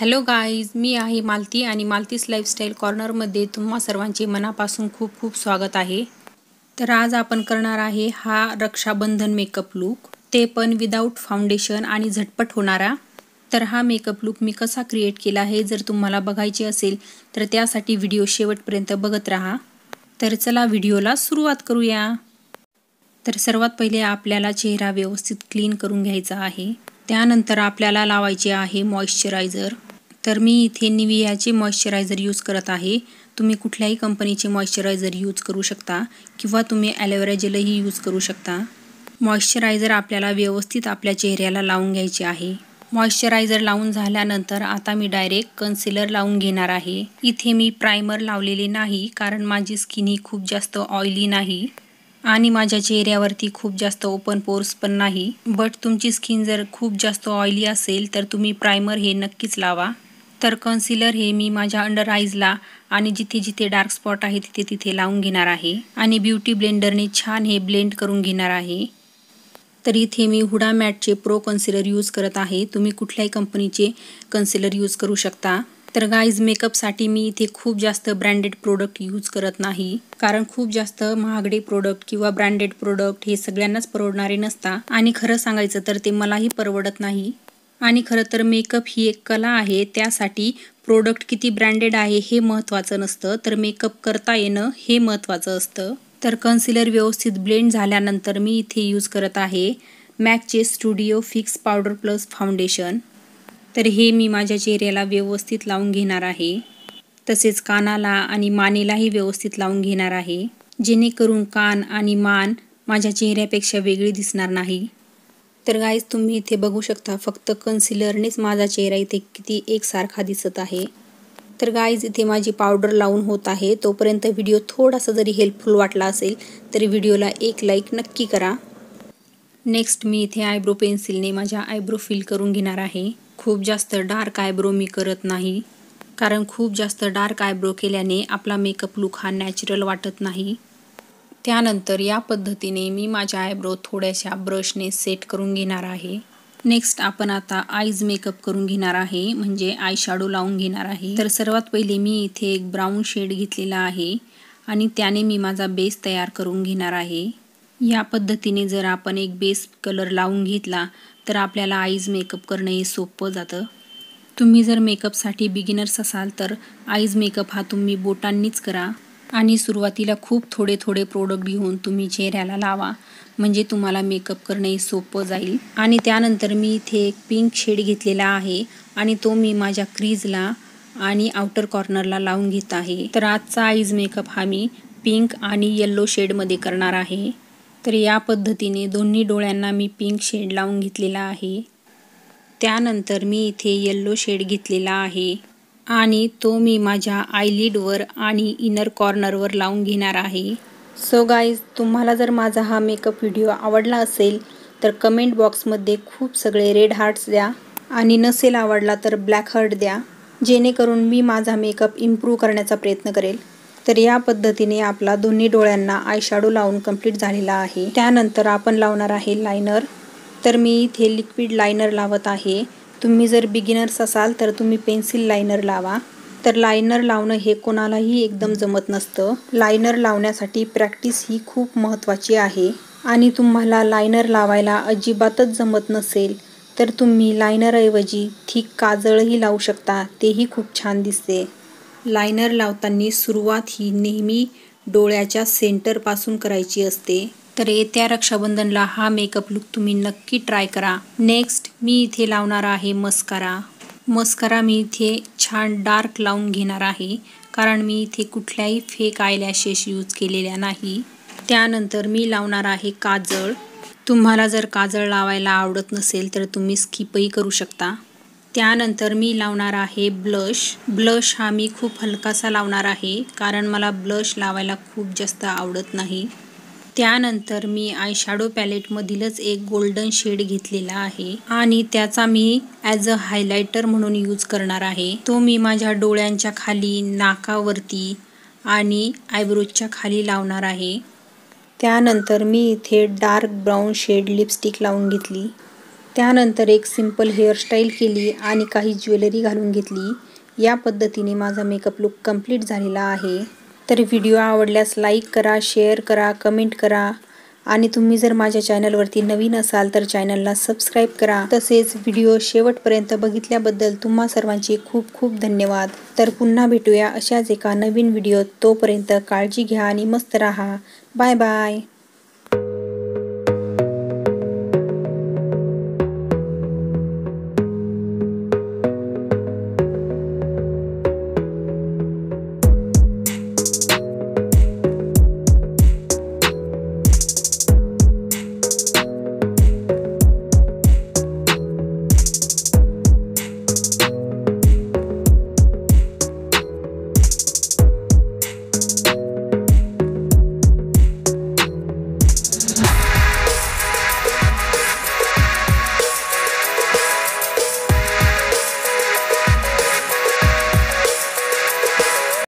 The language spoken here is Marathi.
हॅलो गाईज मी आहे मालती आणि मालतीस लाईफस्टाईल कॉर्नरमध्ये तुम्हा सर्वांचे मनापासून खूप खूप स्वागत आहे तर आज आपण करणार आहे हा रक्षाबंधन मेकअप लूक ते पण विदाऊट फाउंडेशन आणि झटपट होणारा तर हा मेकअप लूक मी कसा क्रिएट केला आहे जर तुम्हाला बघायचे असेल तर त्यासाठी व्हिडिओ शेवटपर्यंत बघत राहा तर चला व्हिडिओला सुरुवात करूया तर सर्वात पहिले आपल्याला चेहरा व्यवस्थित क्लीन करून घ्यायचा आहे त्यानंतर आपल्याला लावायचे आहे मॉइश्चरायझर तर मी इथे निवियाचे मॉइश्चरायझर यूज करत आहे तुम्ही कुठल्याही कंपनीचे मॉइश्चरायझर यूज करू शकता किंवा तुम्ही ॲलोवेरा जेलही यूज करू शकता मॉइश्चरायझर आपल्याला व्यवस्थित आपल्या चेहऱ्याला लावून घ्यायचे आहे मॉइश्चरायझर लावून झाल्यानंतर आता मी डायरेक्ट कन्सिलर लावून घेणार आहे इथे मी प्रायमर लावलेले नाही कारण माझी स्किन ही खूप जास्त ऑइली नाही आणि माझ्या चेहऱ्यावरती खूप जास्त ओपन पोर्स पण नाही बट तुमची स्किन जर खूप जास्त ऑइली असेल तर तुम्ही प्रायमर हे नक्कीच लावा तर कन्सिलर हे मी माझ्या अंडर आईजला आणि जिथे जिथे डार्क स्पॉट आहे तिथे तिथे लावून घेणार आहे आणि ब्युटी ब्लेंडरने छान हे ब्लेंड करून घेणार आहे तर इथे मी हुडा मॅटचे प्रो कन्सिलर यूज करत आहे तुम्ही कुठल्याही कंपनीचे कन्सिलर यूज करू शकता तर गाईज मेकअपसाठी मी इथे खूप जास्त ब्रँडेड प्रोडक्ट यूज करत नाही कारण खूप जास्त महागडे प्रोडक्ट किंवा ब्रँडेड प्रोडक्ट हे सगळ्यांनाच परवडणारे नसता आणि खरं सांगायचं तर ते मलाही परवडत नाही आणि खरं तर मेकअप ही एक कला आहे त्यासाठी प्रोडक्ट किती ब्रँडेड आहे हे महत्त्वाचं नसतं तर मेकअप करता येणं हे महत्त्वाचं असतं तर कन्सिलर व्यवस्थित ब्लेंड झाल्यानंतर मी इथे यूज करत आहे मॅकचे studio fix powder plus foundation तर हे मी माझ्या चेहऱ्याला व्यवस्थित लावून घेणार आहे तसेच कानाला आणि मानेलाही व्यवस्थित लावून घेणार आहे जेणेकरून कान आणि मान माझ्या चेहऱ्यापेक्षा वेगळी दिसणार नाही तर गाईज तुम्ही इथे बघू शकता फक्त कन्सिलरनेच माझा चेहरा इथे किती एकसारखा दिसत आहे तर गाईज इथे माझी पावडर लावून होत आहे तोपर्यंत व्हिडिओ थोडासा जरी हेल्पफुल वाटला असेल तरी व्हिडिओला एक लाईक नक्की करा नेक्स्ट मी इथे आयब्रो पेन्सिलने माझ्या आयब्रो फिल करून घेणार आहे खूप जास्त डार्क आयब्रो मी करत नाही कारण खूप जास्त डार्क आयब्रो केल्याने आपला मेकअप लुक हा नॅचरल वाटत नाही त्यानंतर या पद्धतीने मी माझ्या आयब्रो थोड्याशा ब्रशने सेट करून घेणार आहे नेक्स्ट आपण आता आईज मेकअप करून घेणार आहे म्हणजे आय शॅडो लावून घेणार आहे तर सर्वात पहिले मी इथे एक ब्राऊन शेड घेतलेला आहे आणि त्याने मी माझा बेस तयार करून घेणार आहे या पद्धतीने जर आपण एक बेस कलर लावून घेतला तर आपल्याला आईज मेकअप करणं हे सोपं जातं तुम्ही जर मेकअपसाठी बिगिनर्स असाल तर आईज मेकअप हा तुम्ही बोटांनीच करा आणि सुरुवातीला खूप थोडे थोडे प्रोडक्ट घेऊन तुम्ही चेहऱ्याला लावा म्हणजे तुम्हाला मेकअप करणे सोपं जाईल आणि त्यानंतर मी इथे एक पिंक शेड घेतलेला आहे आणि तो मी माझ्या क्रीजला आणि आउटर कॉर्नरला लावून घेत आहे तर आजचा आईज मेकअप हा मी पिंक आणि येल्लो शेडमध्ये करणार आहे तर या पद्धतीने दोन्ही डोळ्यांना मी पिंक शेड लावून घेतलेला आहे त्यानंतर मी इथे येल्लो शेड घेतलेला आहे आणि तो मी माझ्या लिडवर आणि इनर कॉर्नरवर लावून घेणार आहे सो गाईज तुम्हाला जर माझा हा मेकअप व्हिडिओ आवडला असेल तर कमेंट बॉक्समध्ये खूप सगळे रेड हार्ट्स द्या आणि नसेल आवडला तर ब्लॅक हार्ट द्या जेणेकरून मी माझा मेकअप इम्प्रूव्ह करण्याचा प्रयत्न करेल तर या पद्धतीने आपला दोन्ही डोळ्यांना आयशॅडो लावून कंप्लीट झालेला आहे त्यानंतर आपण लावणार आहे लायनर तर मी इथे लिक्विड लायनर लावत आहे तुम्ही जर बिगिनर्स असाल तर तुम्ही पेन्सिल लायनर लावा तर लायनर लावणं हे कोणालाही एकदम जमत नसतं लायनर लावण्यासाठी प्रॅक्टिस ही खूप महत्त्वाची आहे आणि तुम्हाला लायनर लावायला अजिबातच जमत नसेल तर तुम्ही लायनरऐवजी ठीक काजळही लावू शकता तेही खूप छान दिसते लायनर लावताना सुरुवात ही नेहमी डोळ्याच्या सेंटरपासून करायची असते तर येत्या रक्षाबंधनला हा मेकअप लुक तुम्ही नक्की ट्राय करा नेक्स्ट मी इथे लावणार आहे मस्कारा मस्कारा मी इथे छान डार्क लावून घेणार आहे कारण मी इथे कुठल्याही फेक आयलॅशेस यूज केलेल्या नाही त्यानंतर मी लावणार आहे काजळ तुम्हाला जर काजळ लावायला आवडत नसेल तर तुम्ही स्किपही करू शकता त्यानंतर मी लावणार आहे ब्लश ब्लश हा मी खूप हलकासा लावणार आहे कारण मला ब्लश लावायला खूप जास्त आवडत नाही त्यानंतर मी आयशॅडो पॅलेटमधीलच एक गोल्डन शेड घेतलेला आहे आणि त्याचा मी ॲज अ हायलायटर म्हणून यूज करणार आहे तो मी माझ्या डोळ्यांच्या खाली नाकावरती आणि आयब्रोजच्या खाली लावणार आहे त्यानंतर मी इथे डार्क ब्राऊन शेड लिपस्टिक लावून घेतली त्यानंतर एक सिंपल हेअरस्टाईल केली आणि काही ज्वेलरी घालून घेतली या पद्धतीने माझा मेकअप लुक कम्प्लीट झालेला आहे तर व्हिडिओ आवडल्यास लाईक करा शेअर करा कमेंट करा आणि तुम्ही जर माझ्या चॅनलवरती नवीन असाल तर चॅनलला सबस्क्राईब करा तसेच व्हिडिओ शेवटपर्यंत बघितल्याबद्दल तुम्हा सर्वांचे खूप खूप धन्यवाद तर पुन्हा भेटूया अशाच एका नवीन व्हिडिओ तोपर्यंत काळजी घ्या आणि मस्त राहा बाय बाय